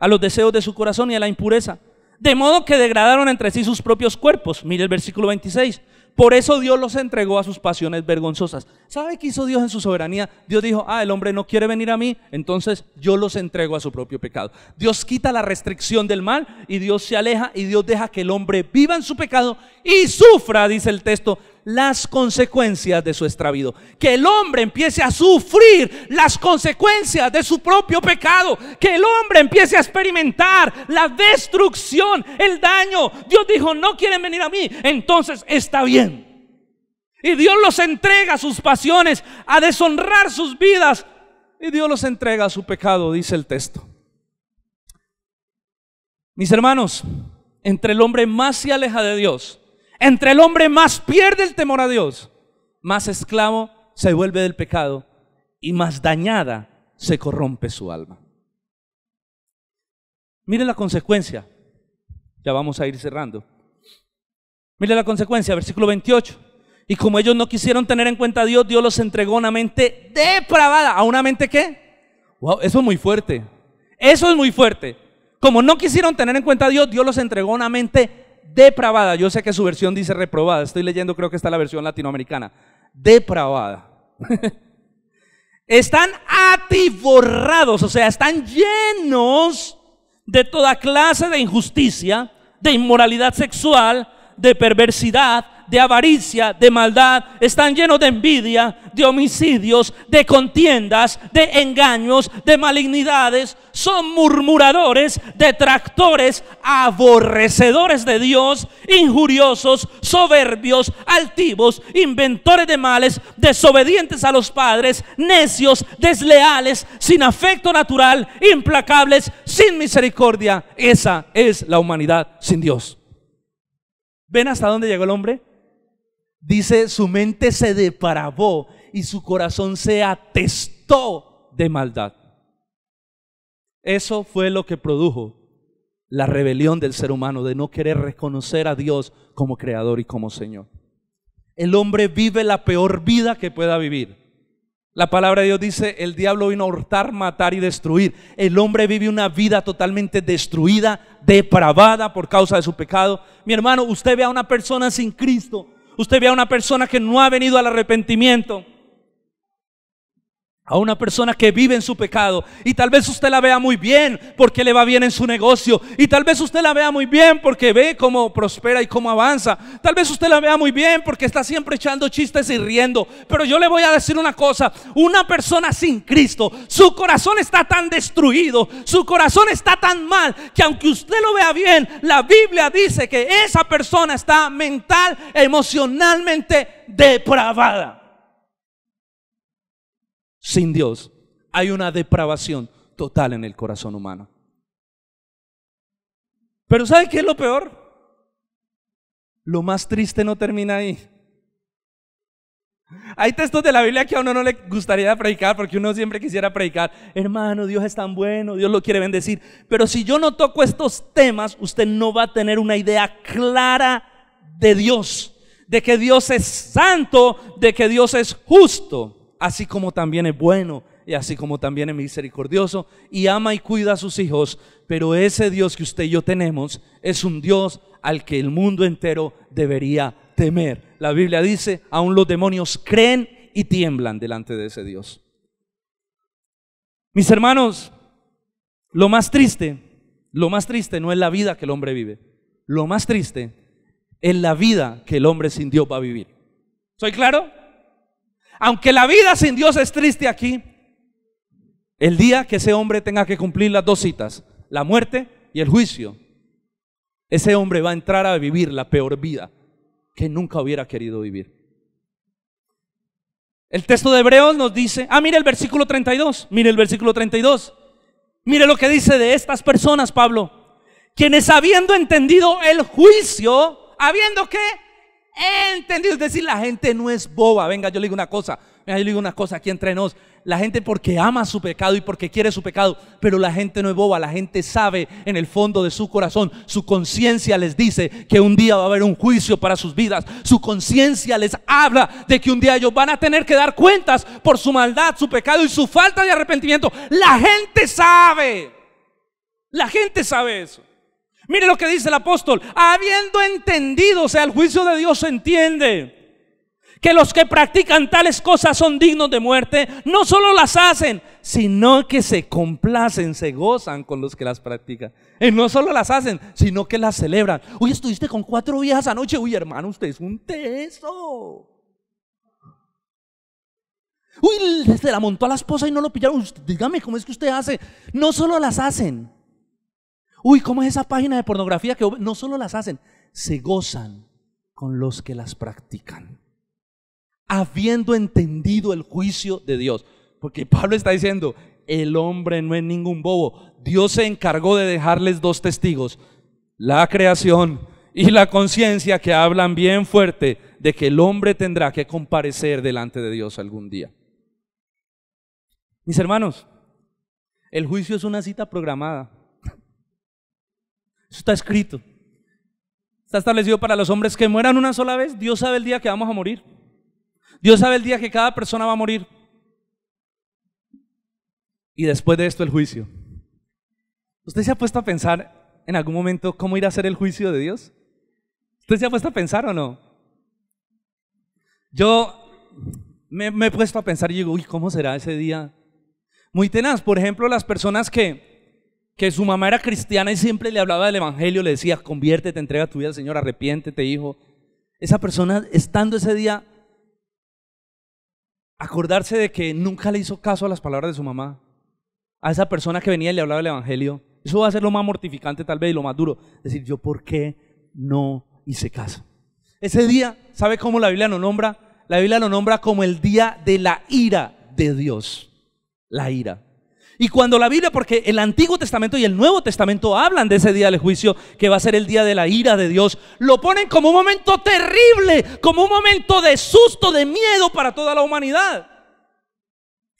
a los deseos de su corazón y a la impureza. De modo que degradaron entre sí sus propios cuerpos. Mire el versículo 26. Por eso Dios los entregó a sus pasiones vergonzosas. ¿Sabe qué hizo Dios en su soberanía? Dios dijo, ah, el hombre no quiere venir a mí, entonces yo los entrego a su propio pecado. Dios quita la restricción del mal y Dios se aleja y Dios deja que el hombre viva en su pecado y sufra, dice el texto, las consecuencias de su extravío. Que el hombre empiece a sufrir las consecuencias de su propio pecado. Que el hombre empiece a experimentar la destrucción, el daño. Dios dijo, no quieren venir a mí, entonces está bien. Y Dios los entrega a sus pasiones, a deshonrar sus vidas. Y Dios los entrega a su pecado, dice el texto. Mis hermanos, entre el hombre más se aleja de Dios, entre el hombre más pierde el temor a Dios, más esclavo se vuelve del pecado y más dañada se corrompe su alma. Miren la consecuencia. Ya vamos a ir cerrando. Miren la consecuencia, versículo 28. Y como ellos no quisieron tener en cuenta a Dios, Dios los entregó a una mente depravada. ¿A una mente qué? Wow, eso es muy fuerte. Eso es muy fuerte. Como no quisieron tener en cuenta a Dios, Dios los entregó a una mente depravada. Yo sé que su versión dice reprobada. Estoy leyendo, creo que está la versión latinoamericana. Depravada. están atiborrados, o sea, están llenos de toda clase de injusticia, de inmoralidad sexual, de perversidad, de avaricia, de maldad, están llenos de envidia, de homicidios, de contiendas, de engaños, de malignidades, son murmuradores, detractores, aborrecedores de Dios, injuriosos, soberbios, altivos, inventores de males, desobedientes a los padres, necios, desleales, sin afecto natural, implacables, sin misericordia. Esa es la humanidad sin Dios. ¿Ven hasta dónde llegó el hombre? Dice, su mente se depravó y su corazón se atestó de maldad. Eso fue lo que produjo la rebelión del ser humano, de no querer reconocer a Dios como creador y como Señor. El hombre vive la peor vida que pueda vivir. La palabra de Dios dice, el diablo vino a hurtar, matar y destruir. El hombre vive una vida totalmente destruida, depravada por causa de su pecado. Mi hermano, usted ve a una persona sin Cristo Usted ve a una persona que no ha venido al arrepentimiento a una persona que vive en su pecado y tal vez usted la vea muy bien porque le va bien en su negocio y tal vez usted la vea muy bien porque ve cómo prospera y cómo avanza. Tal vez usted la vea muy bien porque está siempre echando chistes y riendo. Pero yo le voy a decir una cosa, una persona sin Cristo, su corazón está tan destruido, su corazón está tan mal que aunque usted lo vea bien, la Biblia dice que esa persona está mental, emocionalmente depravada sin Dios, hay una depravación total en el corazón humano. Pero ¿sabe qué es lo peor? Lo más triste no termina ahí. Hay textos de la Biblia que a uno no le gustaría predicar porque uno siempre quisiera predicar, hermano, Dios es tan bueno, Dios lo quiere bendecir. Pero si yo no toco estos temas, usted no va a tener una idea clara de Dios, de que Dios es santo, de que Dios es justo así como también es bueno y así como también es misericordioso y ama y cuida a sus hijos. Pero ese Dios que usted y yo tenemos es un Dios al que el mundo entero debería temer. La Biblia dice, aún los demonios creen y tiemblan delante de ese Dios. Mis hermanos, lo más triste, lo más triste no es la vida que el hombre vive. Lo más triste es la vida que el hombre sin Dios va a vivir. ¿Soy claro? Aunque la vida sin Dios es triste aquí, el día que ese hombre tenga que cumplir las dos citas, la muerte y el juicio, ese hombre va a entrar a vivir la peor vida que nunca hubiera querido vivir. El texto de Hebreos nos dice, ah, mire el versículo 32, mire el versículo 32. Mire lo que dice de estas personas, Pablo, quienes habiendo entendido el juicio, habiendo que entendido. Es decir, la gente no es boba. Venga, yo le digo una cosa. Venga, yo le digo una cosa aquí entre nos. La gente porque ama su pecado y porque quiere su pecado, pero la gente no es boba. La gente sabe en el fondo de su corazón. Su conciencia les dice que un día va a haber un juicio para sus vidas. Su conciencia les habla de que un día ellos van a tener que dar cuentas por su maldad, su pecado y su falta de arrepentimiento. La gente sabe. La gente sabe eso. Mire lo que dice el apóstol, habiendo entendido, o sea, el juicio de Dios se entiende. Que los que practican tales cosas son dignos de muerte, no solo las hacen, sino que se complacen, se gozan con los que las practican. Y no solo las hacen, sino que las celebran. Uy, estuviste con cuatro viejas anoche. Uy, hermano, usted es un teso. Uy, se la montó a la esposa y no lo pillaron. Dígame, ¿cómo es que usted hace? No solo las hacen, uy, ¿cómo es esa página de pornografía que no solo las hacen, se gozan con los que las practican? Habiendo entendido el juicio de Dios. Porque Pablo está diciendo, el hombre no es ningún bobo. Dios se encargó de dejarles dos testigos, la creación y la conciencia que hablan bien fuerte de que el hombre tendrá que comparecer delante de Dios algún día. Mis hermanos, el juicio es una cita programada. Eso está escrito. Está establecido para los hombres que mueran una sola vez. Dios sabe el día que vamos a morir. Dios sabe el día que cada persona va a morir. Y después de esto el juicio. ¿Usted se ha puesto a pensar en algún momento cómo ir a hacer el juicio de Dios? ¿Usted se ha puesto a pensar o no? Yo me, he puesto a pensar y digo, uy, ¿cómo será ese día? Muy tenaz. Por ejemplo, las personas que que su mamá era cristiana y siempre le hablaba del Evangelio, le decía, conviértete, entrega tu vida al Señor, arrepiéntete, hijo. Esa persona, estando ese día, acordarse de que nunca le hizo caso a las palabras de su mamá, a esa persona que venía y le hablaba del Evangelio, eso va a ser lo más mortificante tal vez y lo más duro. Decir, yo, ¿por qué no hice caso? Ese día, ¿sabe cómo la Biblia lo nombra? La Biblia lo nombra como el día de la ira de Dios. La ira. Y cuando la Biblia, porque el Antiguo Testamento y el Nuevo Testamento hablan de ese día del juicio, que va a ser el día de la ira de Dios, lo ponen como un momento terrible, como un momento de susto, de miedo para toda la humanidad.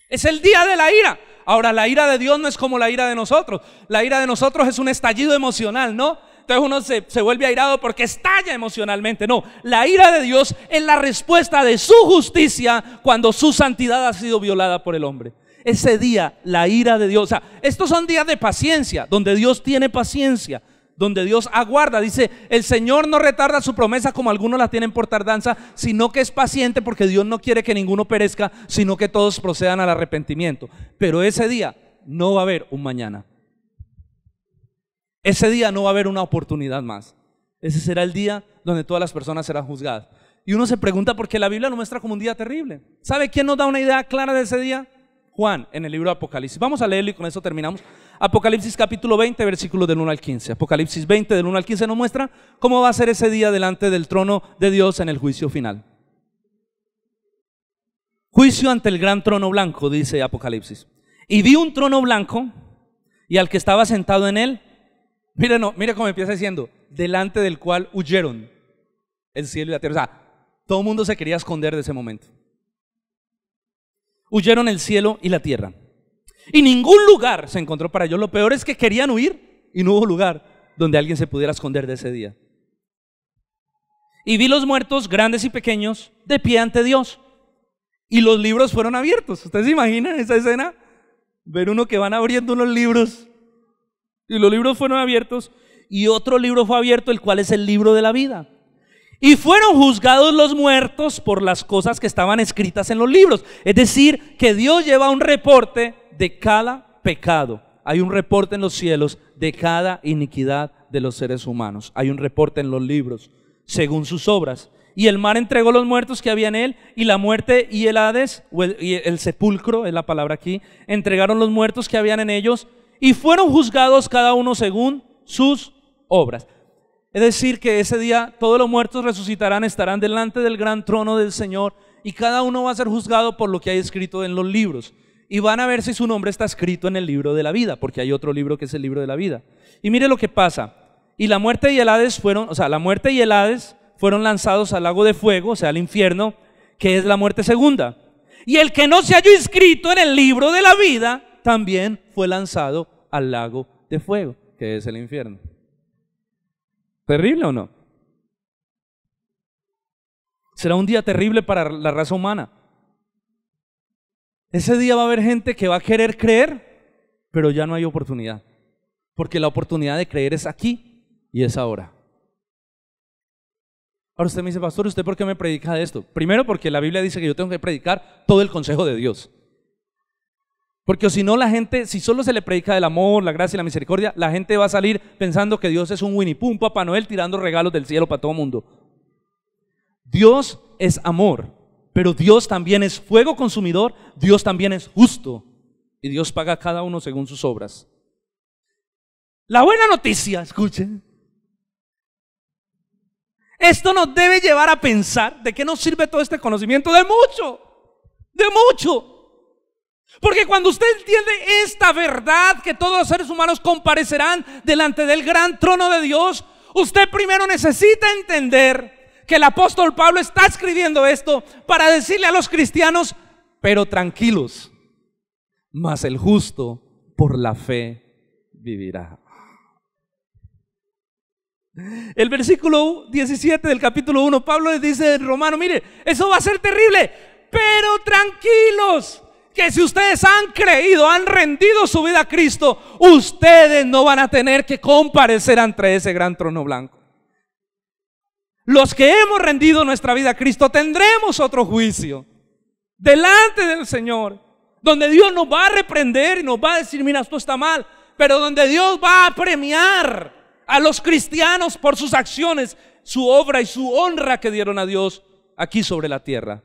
Es el día de la ira. Ahora, la ira de Dios no es como la ira de nosotros. La ira de nosotros es un estallido emocional, ¿no? Entonces uno se, se vuelve airado porque estalla emocionalmente. No, la ira de Dios es la respuesta de su justicia cuando su santidad ha sido violada por el hombre ese día la ira de Dios. O sea, estos son días de paciencia, donde Dios tiene paciencia, donde Dios aguarda. Dice, el Señor no retarda su promesa como algunos la tienen por tardanza, sino que es paciente porque Dios no quiere que ninguno perezca, sino que todos procedan al arrepentimiento. Pero ese día no va a haber un mañana. Ese día no va a haber una oportunidad más. Ese será el día donde todas las personas serán juzgadas. Y uno se pregunta por qué la Biblia lo muestra como un día terrible. ¿Sabe quién nos da una idea clara de ese día? Juan en el libro de Apocalipsis. Vamos a leerlo y con eso terminamos. Apocalipsis capítulo 20, versículos del 1 al 15. Apocalipsis 20 del 1 al 15 nos muestra cómo va a ser ese día delante del trono de Dios en el juicio final. Juicio ante el gran trono blanco, dice Apocalipsis. Y vi un trono blanco y al que estaba sentado en él, mira, no, mira cómo empieza diciendo, delante del cual huyeron el cielo y la tierra. O sea, todo el mundo se quería esconder de ese momento huyeron el cielo y la tierra. Y ningún lugar se encontró para ellos. Lo peor es que querían huir y no hubo lugar donde alguien se pudiera esconder de ese día. Y vi los muertos, grandes y pequeños, de pie ante Dios. Y los libros fueron abiertos. ¿Ustedes se imaginan esa escena? Ver uno que van abriendo unos libros. Y los libros fueron abiertos. Y otro libro fue abierto, el cual es el libro de la vida. Y fueron juzgados los muertos por las cosas que estaban escritas en los libros. Es decir, que Dios lleva un reporte de cada pecado. Hay un reporte en los cielos de cada iniquidad de los seres humanos. Hay un reporte en los libros, según sus obras. Y el mar entregó los muertos que había en él, y la muerte y el Hades, el sepulcro, es la palabra aquí, entregaron los muertos que habían en ellos, y fueron juzgados cada uno según sus obras. Es decir, que ese día todos los muertos resucitarán, estarán delante del gran trono del Señor y cada uno va a ser juzgado por lo que hay escrito en los libros. Y van a ver si su nombre está escrito en el libro de la vida, porque hay otro libro que es el libro de la vida. Y mire lo que pasa. Y la muerte y el Hades fueron, o sea, la muerte y Hades fueron lanzados al lago de fuego, o sea, al infierno, que es la muerte segunda. Y el que no se halló inscrito en el libro de la vida, también fue lanzado al lago de fuego, que es el infierno. ¿Terrible o no? Será un día terrible para la raza humana. Ese día va a haber gente que va a querer creer, pero ya no hay oportunidad. Porque la oportunidad de creer es aquí y es ahora. Ahora usted me dice, pastor, ¿usted por qué me predica de esto? Primero porque la Biblia dice que yo tengo que predicar todo el consejo de Dios. Porque si no, la gente, si solo se le predica del amor, la gracia y la misericordia, la gente va a salir pensando que Dios es un Winnie Pooh, Papá Noel, tirando regalos del cielo para todo mundo. Dios es amor, pero Dios también es fuego consumidor, Dios también es justo, y Dios paga a cada uno según sus obras. La buena noticia, escuchen, esto nos debe llevar a pensar de qué nos sirve todo este conocimiento, de mucho, de mucho. Porque cuando usted entiende esta verdad, que todos los seres humanos comparecerán delante del gran trono de Dios, usted primero necesita entender que el apóstol Pablo está escribiendo esto para decirle a los cristianos, pero tranquilos, mas el justo por la fe vivirá. El versículo 17 del capítulo 1, Pablo le dice en Romano, mire, eso va a ser terrible, pero tranquilos, que si ustedes han creído, han rendido su vida a Cristo, ustedes no van a tener que comparecer ante ese gran trono blanco. Los que hemos rendido nuestra vida a Cristo tendremos otro juicio delante del Señor, donde Dios nos va a reprender y nos va a decir, mira, esto está mal, pero donde Dios va a premiar a los cristianos por sus acciones, su obra y su honra que dieron a Dios aquí sobre la tierra.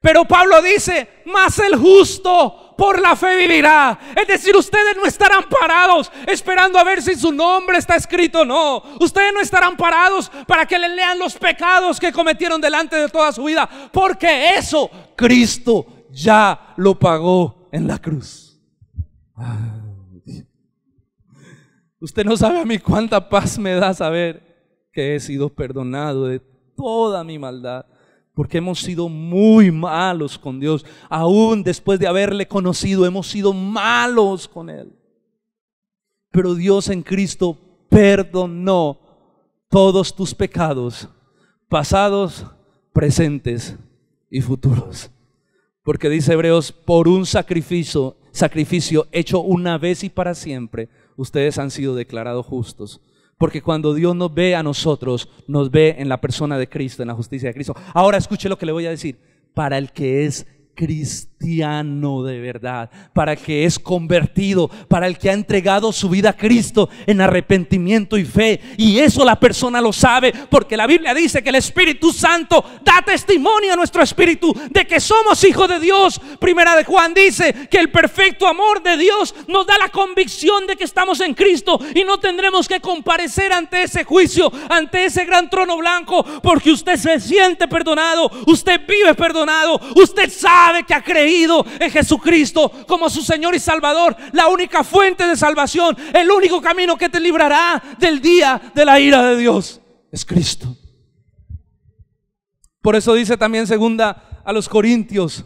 Pero Pablo dice, más el justo por la fe vivirá. Es decir, ustedes no estarán parados esperando a ver si su nombre está escrito. No, ustedes no estarán parados para que le lean los pecados que cometieron delante de toda su vida. Porque eso Cristo ya lo pagó en la cruz. usted no sabe a mí cuánta paz me da saber que he sido perdonado de toda mi maldad porque hemos sido muy malos con Dios. Aún después de haberle conocido, hemos sido malos con Él. Pero Dios en Cristo perdonó todos tus pecados, pasados, presentes y futuros. Porque dice Hebreos, por un sacrificio, sacrificio hecho una vez y para siempre, ustedes han sido declarados justos porque cuando Dios nos ve a nosotros, nos ve en la persona de Cristo, en la justicia de Cristo. Ahora escuche lo que le voy a decir. Para el que es Cristo cristiano de verdad, para que es convertido, para el que ha entregado su vida a Cristo en arrepentimiento y fe. Y eso la persona lo sabe, porque la Biblia dice que el Espíritu Santo da testimonio a nuestro espíritu de que somos hijos de Dios. Primera de Juan dice que el perfecto amor de Dios nos da la convicción de que estamos en Cristo y no tendremos que comparecer ante ese juicio, ante ese gran trono blanco, porque usted se siente perdonado, usted vive perdonado, usted sabe que ha creído en Jesucristo como su Señor y Salvador, la única fuente de salvación, el único camino que te librará del día de la ira de Dios, es Cristo. Por eso dice también segunda a los Corintios,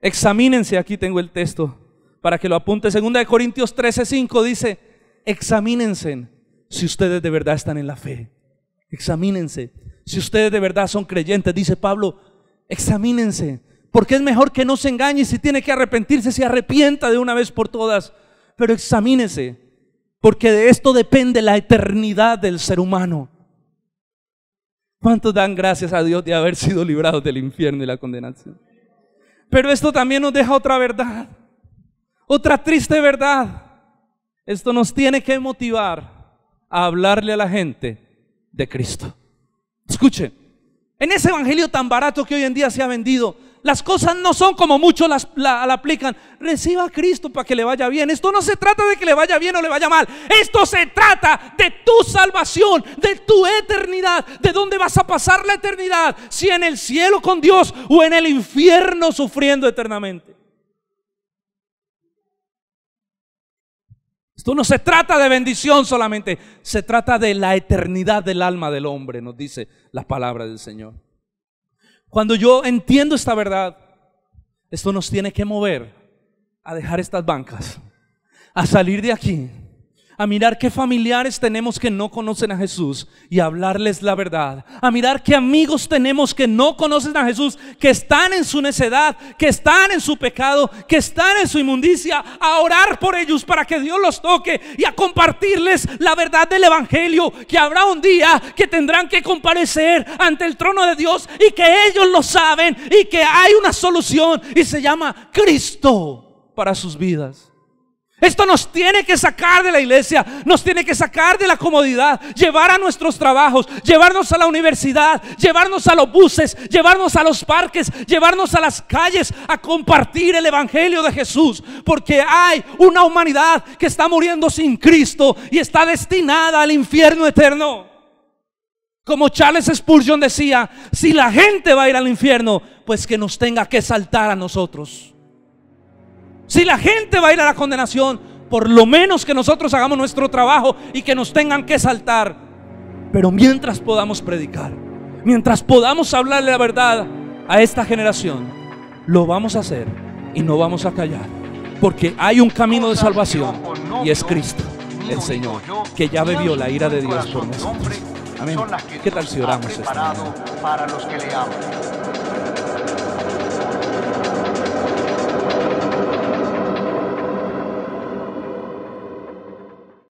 examínense, aquí tengo el texto para que lo apunte, segunda de Corintios 13:5 dice, examínense si ustedes de verdad están en la fe. Examínense si ustedes de verdad son creyentes, dice Pablo, examínense porque es mejor que no se engañe. y Si tiene que arrepentirse, se arrepienta de una vez por todas. Pero examínese. Porque de esto depende la eternidad del ser humano. ¿Cuántos dan gracias a Dios de haber sido librados del infierno y la condenación? Pero esto también nos deja otra verdad, otra triste verdad. Esto nos tiene que motivar a hablarle a la gente de Cristo. Escuche, en ese evangelio tan barato que hoy en día se ha vendido, las cosas no son como muchos las la, aplican. Reciba a Cristo para que le vaya bien. Esto no se trata de que le vaya bien o le vaya mal. Esto se trata de tu salvación, de tu eternidad, de dónde vas a pasar la eternidad. Si en el cielo con Dios o en el infierno sufriendo eternamente. Esto no se trata de bendición solamente. Se trata de la eternidad del alma del hombre, nos dice la palabra del Señor. Cuando yo entiendo esta verdad, esto nos tiene que mover a dejar estas bancas, a salir de aquí a mirar qué familiares tenemos que no conocen a Jesús y hablarles la verdad, a mirar qué amigos tenemos que no conocen a Jesús, que están en su necedad, que están en su pecado, que están en su inmundicia, a orar por ellos para que Dios los toque y a compartirles la verdad del Evangelio, que habrá un día que tendrán que comparecer ante el trono de Dios y que ellos lo saben y que hay una solución y se llama Cristo para sus vidas. Esto nos tiene que sacar de la iglesia, nos tiene que sacar de la comodidad, llevar a nuestros trabajos, llevarnos a la universidad, llevarnos a los buses, llevarnos a los parques, llevarnos a las calles a compartir el Evangelio de Jesús. Porque hay una humanidad que está muriendo sin Cristo y está destinada al infierno eterno. Como Charles Spurgeon decía, si la gente va a ir al infierno, pues que nos tenga que saltar a nosotros. Si la gente va a ir a la condenación, por lo menos que nosotros hagamos nuestro trabajo y que nos tengan que saltar. Pero mientras podamos predicar, mientras podamos hablarle la verdad a esta generación, lo vamos a hacer y no vamos a callar. Porque hay un camino de salvación y es Cristo, el Señor, que ya bebió la ira de Dios por nosotros. Amén. ¿Qué tal si oramos esta